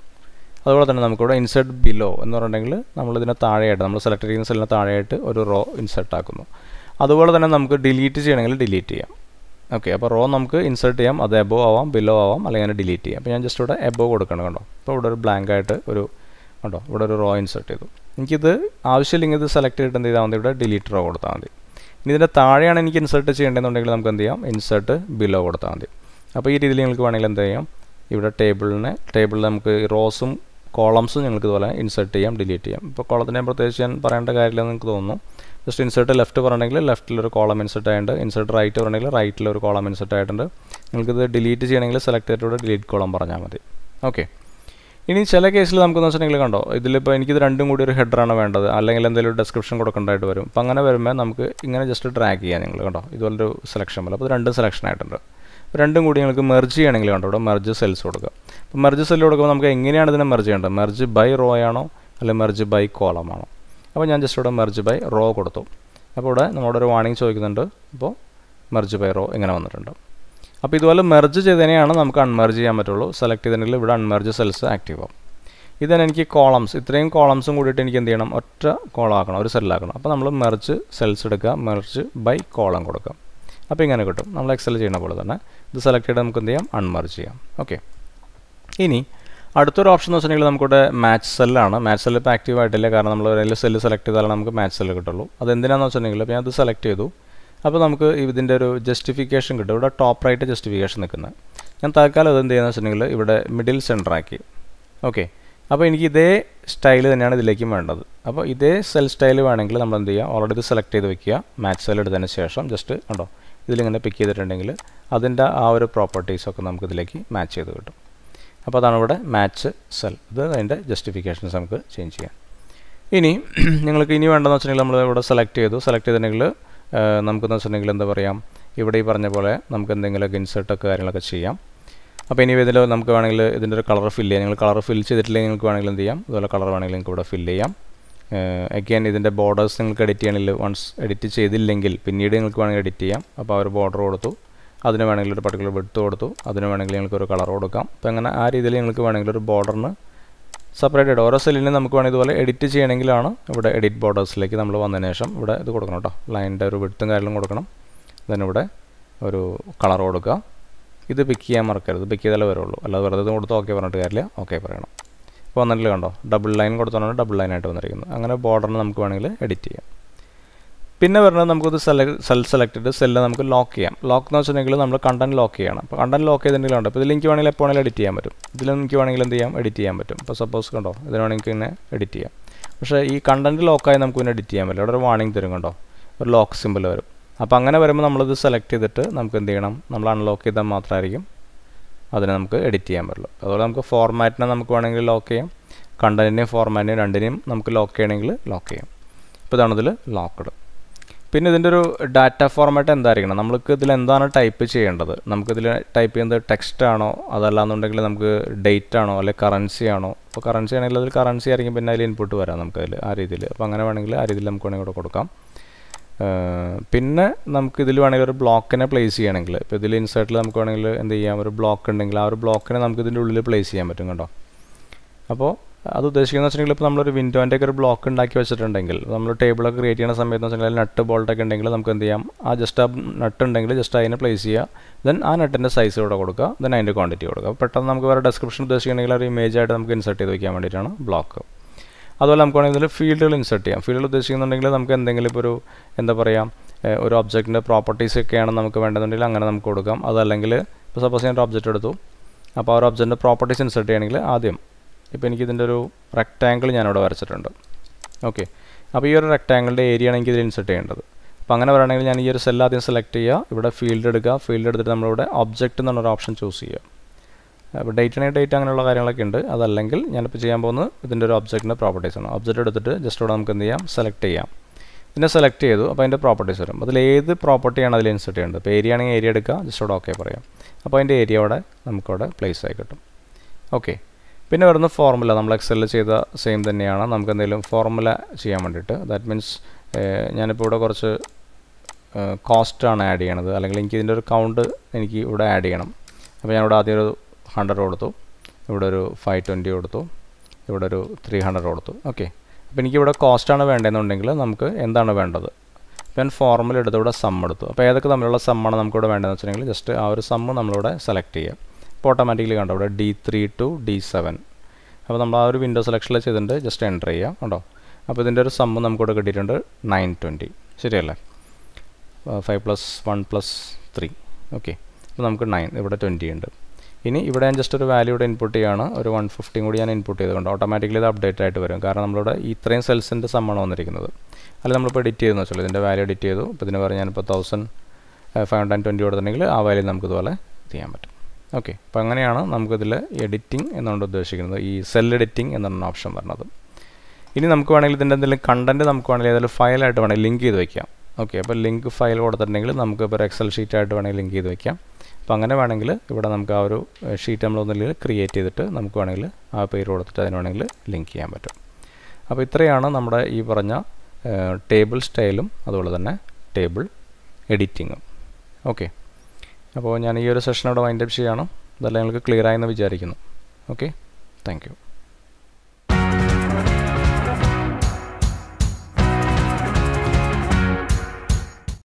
അതുപോലെ തന്നെ നമുക്കിവിടെ ഇൻസേർട്ട് ബിലോ എന്ന് പറഞ്ഞിട്ടുണ്ടെങ്കിൽ നമ്മളിതിനെ താഴെയായിട്ട് നമ്മൾ സെലക്ട് ചെയ്യുന്ന സെല്ലിന് താഴെയായിട്ട് ഒരു റോ ഇൻസേർട്ട് ആക്കുന്നു അതുപോലെ തന്നെ നമുക്ക് ഡിലീറ്റ് ചെയ്യണമെങ്കിൽ ഡിലീറ്റ് ചെയ്യാം ഓക്കെ അപ്പോൾ റോ നമുക്ക് ഇൻസേർട്ട് ചെയ്യാം അത് എബോ ആവാം ബിലോ ആവാം അല്ലെങ്കിൽ അങ്ങനെ ഡിലീറ്റ് ചെയ്യാം അപ്പോൾ ഞാൻ ജസ്റ്റ് ഇവിടെ എബോ കൊടുക്കണം കണ്ടോ അപ്പോൾ ഇവിടെ ഒരു ബ്ലാങ്ക് ആയിട്ട് ഒരു കണ്ടോ ഇവിടെ ഒരു റോ ഇൻസേർട്ട് ചെയ്തു എനിക്കിത് ആവശ്യമില്ലെങ്കിൽ ഇത് സെലക്ട് ചെയ്തിട്ട് എന്ത് ചെയ്താൽ മതി ഇവിടെ ഡിലീറ്റ് റോ കൊടുത്താൽ മതി ഇനി ഇതിൻ്റെ താഴെയാണ് എനിക്ക് ഇൻസേർട്ട് ചെയ്യേണ്ടതെന്നുണ്ടെങ്കിൽ നമുക്ക് എന്ത് ചെയ്യാം ഇൻസേർട്ട് ബിലോ കൊടുത്താൽ മതി അപ്പോൾ ഈ രീതിയിൽ നിങ്ങൾക്ക് വേണമെങ്കിൽ എന്ത് ചെയ്യാം ഇവിടെ ടേബിളിനെ ടേബിളിൽ നമുക്ക് റോസും കോളംസും ഞങ്ങൾക്ക് ഇതുപോലെ ഇൻസേർട്ട് ചെയ്യാം ഡിലീറ്റ് ചെയ്യാം ഇപ്പോൾ കോളത്തിൻ്റെ പ്രത്യേകിച്ച് ഞാൻ പറയേണ്ട കാര്യമില്ലെന്ന് നിങ്ങൾക്ക് തോന്നുന്നു ജസ്റ്റ് ഇൻസേർട്ട് ലെഫ്റ്റ് പറഞ്ഞെങ്കിൽ ലെഫ്റ്റിലൊരു കോളം ഇൻസേർട്ട് ആയിട്ടുണ്ട് ഇൻസേർട്ട് റൈറ്റ് പറഞ്ഞെങ്കിൽ റൈറ്റിലൊരു കോളം ഇൻസേർട്ട് ആയിട്ടുണ്ട് നിങ്ങൾക്കിത് ഡിലീറ്റ് ചെയ്യണമെങ്കിൽ സെലക്ട് ചെയ്തിട്ട് ഡിലീറ്റ് കോളം പറഞ്ഞാൽ മതി ഓക്കെ ഇനി ചില കേസിൽ നമുക്ക് വെച്ചിട്ടുണ്ടെങ്കിൽ കണ്ടോ ഇതിലിപ്പോൾ എനിക്കിത് രണ്ടും കൂടി ഒരു ഹെഡറാണ് വേണ്ടത് അല്ലെങ്കിൽ എന്തെങ്കിലും ഡിസ്ക്രിപ്ഷൻ കൊടുക്കേണ്ടതായിട്ട് വരും അപ്പോൾ അങ്ങനെ വരുമ്പോൾ നമുക്ക് ഇങ്ങനെ ജസ്റ്റ് ട്രാക്ക് ചെയ്യാം നിങ്ങൾ കണ്ടോ ഇതുപോലൊരു സെലക്ഷൻ പോലെ അപ്പോൾ രണ്ടും സെലക്ഷൻ ആയിട്ടുണ്ട് രണ്ടും കൂടി നിങ്ങൾക്ക് മെർജ് ചെയ്യണമെങ്കിൽ കണ്ടോ ഇവിടെ മെർജ് സെൽസ് കൊടുക്കുക അപ്പോൾ മെർജ് സെല്ല് കൊടുക്കുമ്പോൾ നമുക്ക് എങ്ങനെയാണ് ഇതിനെ മെർജ് ചെയ്യേണ്ടത് മെർജ് ബൈ റോ ആണോ അല്ലെങ്കിൽ മെർജ് ബൈ കോളം ആണോ അപ്പോൾ ഞാൻ ജസ്റ്റ് ഇവിടെ മെർജ് ബൈ റോ കൊടുത്തു അപ്പോൾ ഇവിടെ ഒരു വാണിംഗ് ചോദിക്കുന്നുണ്ട് അപ്പോൾ മെർജ് ബൈ റോ ഇങ്ങനെ വന്നിട്ടുണ്ട് അപ്പോൾ ഇതുപോലെ മെർജ് ചെയ്തതിനെയാണ് നമുക്ക് അൺമെർജ് ചെയ്യാൻ പറ്റുള്ളൂ സെലക്ട് ചെയ്തിട്ടുണ്ടെങ്കിൽ ഇവിടെ അൺമെർജ് സെൽസ് ആക്റ്റീവ് ആവും ഇതന്നെ എനിക്ക് കോളംസ് ഇത്രയും കോളംസും കൂടിയിട്ട് എനിക്ക് എന്ത് ചെയ്യണം ഒറ്റ കോളാക്കണം ഒരു സെല്ലാക്കണം അപ്പോൾ നമ്മൾ മെർജ് സെൽസ് എടുക്കുക മെർജ് ബൈ കോളം കൊടുക്കുക അപ്പോൾ ഇങ്ങനെ കിട്ടും നമ്മൾ എക്സൽ ചെയ്യുന്ന പോലെ തന്നെ ഇത് സെലക്ട് ചെയ്ത് നമുക്ക് എന്ത് ചെയ്യാം അൺമെർജ് ചെയ്യാം ഓക്കെ ഇനി അടുത്തൊരു ഓപ്ഷൻ എന്ന് വെച്ചിട്ടുണ്ടെങ്കിൽ നമുക്കിവിടെ മാച്ച് സെല്ലാണ് മാച്ച് സെല്ല് ഇപ്പോൾ ആക്റ്റീവ് ആയിട്ടില്ല കാരണം നമ്മൾ ഏതെങ്കിലും സെല്ല് സെലക്ട് ചെയ്താലാണ് നമുക്ക് മാച്ച് സെല്ല് കിട്ടുള്ളൂ അത് എന്തിനാണെന്ന് വെച്ചിട്ടുണ്ടെങ്കിൽ ഞാൻ അത് സെലക്ട് ചെയ്തു അപ്പോൾ നമുക്ക് ഇതിൻ്റെ ഒരു ജസ്റ്റിഫിക്കേഷൻ കിട്ടും ഇവിടെ ടോപ്പ് റൈറ്റ് ജസ്റ്റിഫിക്കേഷൻ നിൽക്കുന്നത് ഞാൻ തൽക്കാലം അതെന്ത് എന്ത് ചെയ്യുന്ന വെച്ചിട്ടുണ്ടെങ്കിൽ ഇവിടെ മിഡിൽ സെൻറ്റർ ആക്കി ഓക്കെ അപ്പോൾ എനിക്ക് ഇതേ സ്റ്റൈൽ തന്നെയാണ് ഇതിലേക്കും വേണ്ടത് അപ്പോൾ ഇതേ സെൽ സ്റ്റൈൽ വേണമെങ്കിൽ നമ്മൾ എന്ത് ചെയ്യുക ഓൾറെഡി ഇത് സെലക്ട് ചെയ്ത് വെക്കുക മാച്ച് സെൽ എടുത്തതിന് ശേഷം ജസ്റ്റ് ഉണ്ടോ ഇതിലിങ്ങനെ പിക്ക് ചെയ്തിട്ടുണ്ടെങ്കിൽ അതിൻ്റെ ആ ഒരു പ്രോപ്പർട്ടീസൊക്കെ നമുക്ക് ഇതിലേക്ക് മാച്ച് ചെയ്ത് കിട്ടും അപ്പോൾ അതാണ് ഇവിടെ മാച്ച് സെൽ ഇത് അതിൻ്റെ ജസ്റ്റിഫിക്കേഷൻസ് നമുക്ക് ചേഞ്ച് ചെയ്യാം ഇനി നിങ്ങൾക്ക് ഇനി വേണ്ടതെന്ന് വെച്ചിട്ടുണ്ടെങ്കിൽ നമ്മൾ ഇവിടെ സെലക്ട് ചെയ്തു സെലക്ട് ചെയ്തിട്ടുണ്ടെങ്കിൽ നമുക്കെന്ന് വെച്ചിട്ടുണ്ടെങ്കിൽ എന്താ പറയുക ഇവിടെ ഈ പറഞ്ഞ പോലെ നമുക്ക് എന്തെങ്കിലുമൊക്കെ ഇൻസേർട്ടൊക്കെ കാര്യങ്ങളൊക്കെ ചെയ്യാം അപ്പോൾ ഇനി ഇതിൽ നമുക്ക് വേണമെങ്കിൽ ഇതിൻ്റെ ഒരു കളർ ഫില്ല് ചെയ്യാം നിങ്ങൾ കളർ ഫിൽ ചെയ്തിട്ടില്ലെങ്കിൽ നിങ്ങൾക്ക് വേണമെങ്കിൽ എന്ത് ചെയ്യാം അതുപോലെ കളർ വേണമെങ്കിൽ നിങ്ങൾക്ക് ഇവിടെ ഫില്ല് ചെയ്യാം അഗൈൻ ഇതിൻ്റെ ബോർഡേഴ്സ് നിങ്ങൾക്ക് എഡിറ്റ് ചെയ്യണമെങ്കിൽ വൺസ് എഡിറ്റ് ചെയ്തില്ലെങ്കിൽ പിന്നീട് നിങ്ങൾക്ക് വേണമെങ്കിൽ എഡിറ്റ് ചെയ്യാം അപ്പോൾ ആ ഒരു ബോർഡർ കൊടുത്തു അതിന് വേണമെങ്കിൽ ഒരു പർട്ടിക്കുലർ വിടുത്ത് കൊടുത്തു അതിന് വേണമെങ്കിൽ നിങ്ങൾക്ക് ഒരു കളർ കൊടുക്കാം അപ്പോൾ അങ്ങനെ ആ രീതിയിൽ നിങ്ങൾക്ക് വേണമെങ്കിൽ ഒരു ബോർഡറിന് സെപ്പറേറ്റ് ഇടുക ഓരോ സെല്ലിനെ നമുക്ക് വേണമെങ്കിൽ ഇതുപോലെ എഡിറ്റ് ചെയ്യണമെങ്കിലാണ് ഇവിടെ എഡിറ്റ് ബോർഡേഴ്സിലേക്ക് നമ്മൾ വന്നതിന് ശേഷം ഇവിടെ ഇത് കൊടുക്കണം കേട്ടോ ലൈനിൻ്റെ ഒരു വിടുത്തും കാര്യങ്ങളും കൊടുക്കണം ദെൻ ഇവിടെ ഒരു കളർ കൊടുക്കുക ഇത് പിക്ക് ചെയ്യാൻ മറക്കരുത് പിക്ക് ചെയ്താലേ വരുള്ളൂ അല്ലാതെ വെറുതെ ഇത് കൊടുത്ത് ഓക്കെ പറഞ്ഞിട്ട് കാര്യമില്ല ഓക്കെ പറയണം ഇപ്പോൾ വന്നിട്ടില്ല കണ്ടോ ഡബിൾ ലൈൻ കൊടുത്താണ് ഡബിൾ ലൈനായിട്ട് വന്നിരിക്കുന്നത് അങ്ങനെ ബോർഡറിന് നമുക്ക് വേണമെങ്കിൽ എഡിറ്റ് ചെയ്യാം പിന്നെ വരുന്നത് നമുക്കത് സെലക്ട് സെൽ സെലക്ട് ചെയ്ത് സെല്ല് നമുക്ക് ലോക്ക് ചെയ്യാം ലോക്ക് എന്ന് വെച്ചിട്ടുണ്ടെങ്കിൽ നമ്മൾ കണ്ടന്റ് ലോക്ക് ചെയ്യണം അപ്പോൾ കണ്ടന്റ് ലോക്ക് ചെയ്തിട്ടുണ്ടെങ്കിൽ ഉണ്ട് അപ്പോൾ ഇതിൽ എനിക്ക് വേണമെങ്കിൽ എപ്പോൾ വേണമെങ്കിലും എഡിറ്റ് ചെയ്യാൻ പറ്റും ഇതിൽ എനിക്ക് വേണമെങ്കിൽ എന്ത് ചെയ്യാം എഡിറ്റ് ചെയ്യാൻ പറ്റും ഇപ്പോൾ സപ്പോസ് കണ്ടോ ഇതിന് വേണമെങ്കിൽ ഇങ്ങനെ എഡിറ്റ് ചെയ്യാം പക്ഷേ ഈ കണ്ടന്റ് ലോക്കായി നമുക്ക് ഇതിനെ എഡിറ്റ് ചെയ്യാൻ പറ്റില്ല ഒരു വാണിംഗ് തരും കണ്ടോ ഒരു ലോക്ക് സിമ്പിൾ വരും അപ്പോൾ അങ്ങനെ വരുമ്പോൾ നമ്മളിത് സെലക്ട് ചെയ്തിട്ട് നമുക്ക് എന്ത് ചെയ്യണം നമ്മൾ അൺലോക്ക് ചെയ്താൽ മാത്രമായിരിക്കും അതിനെ നമുക്ക് എഡിറ്റ് ചെയ്യാൻ പറ്റുള്ളൂ അതുപോലെ നമുക്ക് ഫോർമാറ്റിനെ നമുക്ക് വേണമെങ്കിൽ ലോക്ക് ചെയ്യാം കണ്ടന്റിനെയും ഫോർമാറ്റിനെയും രണ്ടിനെയും നമുക്ക് ലോക്ക് ചെയ്യണമെങ്കിൽ ലോക്ക് ചെയ്യാം ഇപ്പോൾ ഇതിൽ ലോക്ക്ഡ് പിന്നെ ഇതിൻ്റെ ഒരു ഡാറ്റ ഫോർമാറ്റ് എന്തായിരിക്കണം നമ്മൾക്ക് ഇതിൽ എന്താണ് ടൈപ്പ് ചെയ്യേണ്ടത് നമുക്കിതിൽ ടൈപ്പ് ചെയ്യുന്നത് ടെക്സ്റ്റ് ആണോ അതല്ലാന്നുണ്ടെങ്കിൽ നമുക്ക് ഡേറ്റ് ആണോ അല്ലെങ്കിൽ കറൻസി ആണോ അപ്പോൾ കറൻസി ആണെങ്കിൽ അതിൽ കറൻസി ആയിരിക്കും പിന്നെ അതിൽ ഇൻപുട്ട് വരാം നമുക്കതിൽ ആ രീതിയിൽ അപ്പോൾ അങ്ങനെ വേണമെങ്കിൽ ആ രീതിയിൽ നമുക്ക് വേണമെങ്കിൽ ഇവിടെ കൊടുക്കാം പിന്നെ നമുക്ക് ഇതിൽ വേണമെങ്കിൽ ഒരു ബ്ലോക്കിനെ പ്ലേസ് ചെയ്യണമെങ്കിൽ ഇപ്പോൾ ഇതിൽ ഇൻസേർട്ടിൽ നമുക്ക് വേണമെങ്കിൽ എന്ത് ചെയ്യാം ഒരു ബ്ലോക്ക് ഉണ്ടെങ്കിൽ ആ ഒരു ബ്ലോക്കിനെ നമുക്ക് ഇതിൻ്റെ ഉള്ളിൽ പ്ലേസ് ചെയ്യാൻ പറ്റും കേട്ടോ അപ്പോൾ അത് ഉദ്ദേശിക്കുന്നത് വെച്ചിട്ടുണ്ടെങ്കിൽ ഇപ്പോൾ നമ്മളൊരു വിൻഡോൻ്റെ ഒക്കെ ഒരു ബ്ലോക്ക് ഉണ്ടാക്കി വെച്ചിട്ടുണ്ടെങ്കിൽ നമ്മൾ ടേബിളൊക്കെ ക്രിയേറ്റ് ചെയ്യുന്ന സമയത്ത് വെച്ചിട്ടുണ്ടെങ്കിൽ നട്ട് ബോൾട്ടൊക്കെ ഉണ്ടെങ്കിൽ നമുക്ക് എന്ത് ചെയ്യാം ആ ജസ്റ്റ് ആ നട്ട് ഉണ്ടെങ്കിൽ ജസ്റ്റ് അതിനെ പ്ലേസ് ചെയ്യുക ദെൻ ആ നട്ടിൻ്റെ സൈസ് ഇവിടെ കൊടുക്കുക ദെൻ അതിൻ്റെ ക്വാണ്ടിറ്റി കൊടുക്കുക പെട്ടെന്ന് നമുക്ക് വേറെ ഡെസ്ക്രിപ്ഷൻ ഉദ്ദേശിക്കുന്നുണ്ടെങ്കിൽ ഒരു ഇമേജ് ആയിട്ട് നമുക്ക് ഇൻസെർട്ട് ചെയ്ത് വയ്ക്കാൻ വേണ്ടിയിട്ടാണ് ബ്ലോക്ക് അതുപോലെ നമുക്ക് വേണമെങ്കിൽ ഇതിൽ ഫീൽഡുകൾ ഇൻസെർട്ട് ചെയ്യാം ഫീൽഡ് ഉദ്ദേശിക്കുന്നുണ്ടെങ്കിൽ നമുക്ക് എന്തെങ്കിലും ഇപ്പോൾ ഒരു എന്താ പറയുക ഒരു ഒബ്ജക്റ്റിൻ്റെ പ്രോപ്പർട്ടീസ് ഒക്കെയാണ് നമുക്ക് വേണ്ടതെന്നുണ്ടെങ്കിൽ അങ്ങനെ നമുക്ക് കൊടുക്കാം അതല്ലെങ്കിൽ ഇപ്പോൾ സപ്പോസ് ഞാൻ ഒരു ഒബ്ജക്റ്റ് എടുത്തു അപ്പോൾ ആ ഒരു ഒബ്ജക്റ്റിൻ്റെ പ്രോപ്പർട്ടീസ് ഇൻസെർട്ട് ചെയ്യണമെങ്കിൽ ആദ്യം ഇപ്പോൾ എനിക്കിതിൻ്റെ ഒരു റെക്റ്റാങ്കിൾ ഞാനിവിടെ വരച്ചിട്ടുണ്ട് ഓക്കെ അപ്പോൾ ഈ ഒരു റെക്റ്റാങ്കിളിൻ്റെ ഏരിയ ആണ് എനിക്ക് ഇതിൽ ഇൻസെർട്ട് ചെയ്യേണ്ടത് അപ്പോൾ അങ്ങനെ പറയുകയാണെങ്കിൽ ഞാൻ ഈ ഒരു സെൽ ആദ്യം സെലക്ട് ചെയ്യുക ഇവിടെ ഫീൽഡ് എടുക്കുക ഫീൽഡ് എടുത്തിട്ട് നമ്മളിവിടെ ഒബ്ജക്റ്റ് എന്നുള്ളൊരു ഓപ്ഷൻ ചൂസ് ചെയ്യുക അപ്പോൾ ഡേറ്റ് ആണെങ്കിൽ ഡേറ്റ് അങ്ങനെയുള്ള കാര്യങ്ങളൊക്കെ ഉണ്ട് അതല്ലെങ്കിൽ ഞാനിപ്പോൾ ചെയ്യാൻ പോകുന്നത് ഇതിൻ്റെ ഒരു ഒബ്ജക്റ്റിൻ്റെ പ്രോപ്പർട്ടീസ് ആണ് ഒബ്ജക്റ്റ് എടുത്തിട്ട് ജസ്റ്റ് ഇവിടെ നമുക്ക് എന്ത് ചെയ്യാം സെലക്ട് ചെയ്യാം പിന്നെ സെലക്ട് ചെയ്തു അപ്പോൾ അതിൻ്റെ പ്രോപ്പർട്ടീസ് വരും അതിൽ ഏത് പ്രോപ്പർട്ടിയാണ് അതിൽ ഇൻസെർട്ട് ചെയ്യേണ്ടത് ഇപ്പോൾ ഏരിയ ആണെങ്കിൽ ഏരിയ എടുക്കുക ജസ്റ്റ് ഇവിടെ ഓക്കെ പറയാം അപ്പോൾ അതിൻ്റെ ഏരിയ അവിടെ നമുക്കവിടെ പ്ലേസ് ആയി കിട്ടും ഓക്കെ പിന്നെ വരുന്ന ഫോർമുല നമ്മൾ എക്സലിൽ ചെയ്ത സെയിം തന്നെയാണ് നമുക്ക് എന്തെങ്കിലും ഫോർമുല ചെയ്യാൻ വേണ്ടിയിട്ട് ദാറ്റ് മീൻസ് ഞാനിപ്പോൾ ഇവിടെ കുറച്ച് കോസ്റ്റാണ് ആഡ് ചെയ്യണത് അല്ലെങ്കിൽ എനിക്ക് ഇതിൻ്റെ ഒരു കൗണ്ട് എനിക്ക് ഇവിടെ ആഡ് ചെയ്യണം അപ്പോൾ ഞാനിവിടെ ആദ്യം ഒരു ഹൺഡ്രഡ് കൊടുത്തു ഇവിടെ ഒരു ഫൈവ് ട്വൻറ്റി കൊടുത്തു ഇവിടെ ഒരു ത്രീ ഹൺഡ്രഡ് കൊടുത്തു ഓക്കെ അപ്പോൾ എനിക്കിവിടെ കോസ്റ്റാണ് വേണ്ടതെന്നുണ്ടെങ്കിൽ നമുക്ക് എന്താണ് വേണ്ടത് ഞാൻ ഫോർമുല എടുത്ത് സമ്മെടുത്തു അപ്പോൾ ഏതൊക്കെ തമ്മിലുള്ള സമ്മാണ് നമുക്കിവിടെ വേണ്ടതെന്ന് വെച്ചിട്ടുണ്ടെങ്കിൽ ജസ്റ്റ് ആ ഒരു സമ്മ് നമ്മളിവിടെ സെലക്ട് ചെയ്യാം ഓട്ടോമാറ്റിക്കലി കണ്ടോ ഇവിടെ D three two D seven അപ്പോൾ നമ്മൾ ആ ഒരു വിൻഡോ സെലക്ഷനിൽ ചെയ്തിട്ടുണ്ട് ജസ്റ്റ് എൻ്റർ ചെയ്യാം കണ്ടോ അപ്പോൾ ഇതിൻ്റെ ഒരു നമുക്ക് നമുക്കിവിടെ കിട്ടിയിട്ടുണ്ട് നയൻ ട്വൻറ്റി ശരിയല്ലേ five plus one plus three okay അപ്പോൾ നമുക്ക് നയൻ ഇവിടെ ട്വൻറ്റി ഉണ്ട് ഇനി ഇവിടെ ഞാൻ ജസ്റ്റ് ഒരു വാല്യൂ ഇവിടെ ഇൻപുട്ട് ചെയ്യുകയാണ് ഒരു വൺ ഫിഫ്റ്റിയും കൂടി ഞാൻ ഇൻപുട്ട് ചെയ്തുകൊണ്ട് ഓട്ടോമാറ്റിക്കലി ഇത് അപ്ഡേറ്റ് ആയിട്ട് വരും കാരണം നമ്മളിവിടെ ഇത്രയും സെൽസിൻ്റെ സമ്മാണ് വന്നിരിക്കുന്നത് അല്ല നമ്മളിപ്പോൾ എഡിറ്റ് ചെയ്തെന്ന് വെച്ചാൽ ഇതിൻ്റെ വാല്യൂ എഡിറ്റ് ചെയ്തു അപ്പോൾ ഇതിന് പറഞ്ഞാൽ ഇപ്പോൾ thousand five hundred and twenty കൊടുത്തിട്ടുണ്ടെങ്കിൽ ആ വാല്യൂ നമുക്കിതുപോലെ ചെയ്യാൻ പറ്റും ഓക്കെ അപ്പോൾ അങ്ങനെയാണ് നമുക്കിതിൽ എഡിറ്റിംഗ് എന്നുകൊണ്ട് ഉദ്ദേശിക്കുന്നത് ഈ സെൽ എഡിറ്റിംഗ് എന്നുള്ള ഓപ്ഷൻ പറഞ്ഞത് ഇനി നമുക്ക് വേണമെങ്കിൽ ഇതിൻ്റെ എന്തെങ്കിലും കണ്ടൻറ്റ് നമുക്ക് വേണമെങ്കിൽ ഏതെങ്കിലും ഫയലായിട്ട് വേണമെങ്കിൽ ലിങ്ക് ചെയ്ത് വയ്ക്കാം ഓക്കെ അപ്പോൾ ലിങ്ക് ഫയൽ കൊടുത്തിട്ടുണ്ടെങ്കിൽ നമുക്ക് ഇപ്പോൾ എക്സൽ ഷീറ്റായിട്ട് വേണമെങ്കിൽ ലിങ്ക് ചെയ്ത് വയ്ക്കാം അപ്പോൾ അങ്ങനെ വേണമെങ്കിൽ ഇവിടെ നമുക്ക് ആ ഒരു ഷീറ്റ് നമ്മളൊന്നുമില്ലെങ്കിൽ ക്രിയേറ്റ് ചെയ്തിട്ട് നമുക്ക് വേണമെങ്കിൽ ആ പേര് കൊടുത്തിട്ട് അതിന് വേണമെങ്കിൽ ലിങ്ക് ചെയ്യാൻ പറ്റും അപ്പോൾ ഇത്രയാണ് നമ്മുടെ ഈ പറഞ്ഞ ടേബിൾ സ്റ്റൈലും അതുപോലെ തന്നെ ടേബിൾ എഡിറ്റിങ്ങും ഓക്കെ അപ്പോൾ ഞാൻ ഈ ഒരു സെഷൻ അവിടെ വൈൻഡപ്പ് ചെയ്യണം ഇതെല്ലാം നിങ്ങൾക്ക് ക്ലിയർ ആയെന്ന് വിചാരിക്കുന്നു ഓക്കെ താങ്ക്